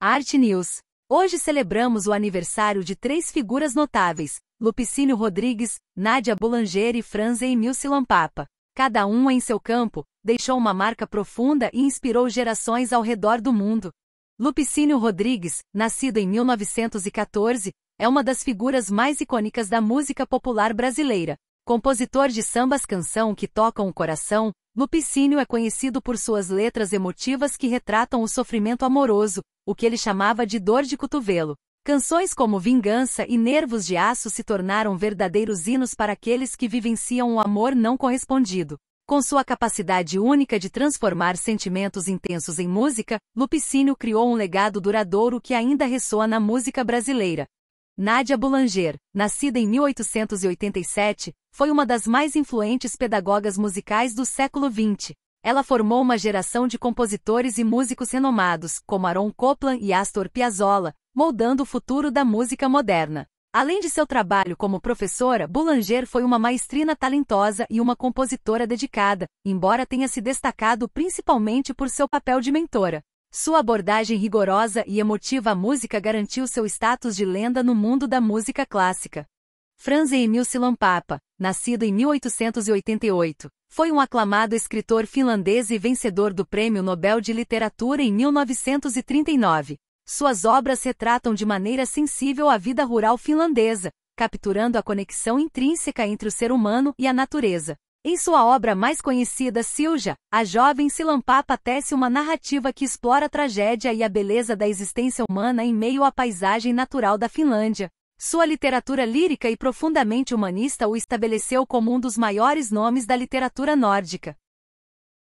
Arte News. Hoje celebramos o aniversário de três figuras notáveis, Lupicínio Rodrigues, Nádia Boulanger e Franz Emil Silampapa. Cada um em seu campo, deixou uma marca profunda e inspirou gerações ao redor do mundo. Lupicínio Rodrigues, nascido em 1914, é uma das figuras mais icônicas da música popular brasileira, Compositor de sambas canção que tocam o coração, Lupicínio é conhecido por suas letras emotivas que retratam o sofrimento amoroso, o que ele chamava de dor de cotovelo. Canções como Vingança e Nervos de Aço se tornaram verdadeiros hinos para aqueles que vivenciam o amor não correspondido. Com sua capacidade única de transformar sentimentos intensos em música, Lupicínio criou um legado duradouro que ainda ressoa na música brasileira. Nádia Boulanger, nascida em 1887, foi uma das mais influentes pedagogas musicais do século XX. Ela formou uma geração de compositores e músicos renomados, como Aaron Copland e Astor Piazzolla, moldando o futuro da música moderna. Além de seu trabalho como professora, Boulanger foi uma maestrina talentosa e uma compositora dedicada, embora tenha se destacado principalmente por seu papel de mentora. Sua abordagem rigorosa e emotiva à música garantiu seu status de lenda no mundo da música clássica. Franz Emil Silampapa, nascido em 1888, foi um aclamado escritor finlandês e vencedor do Prêmio Nobel de Literatura em 1939. Suas obras retratam de maneira sensível a vida rural finlandesa, capturando a conexão intrínseca entre o ser humano e a natureza. Em sua obra mais conhecida Silja, a jovem Silampapa tece uma narrativa que explora a tragédia e a beleza da existência humana em meio à paisagem natural da Finlândia. Sua literatura lírica e profundamente humanista o estabeleceu como um dos maiores nomes da literatura nórdica.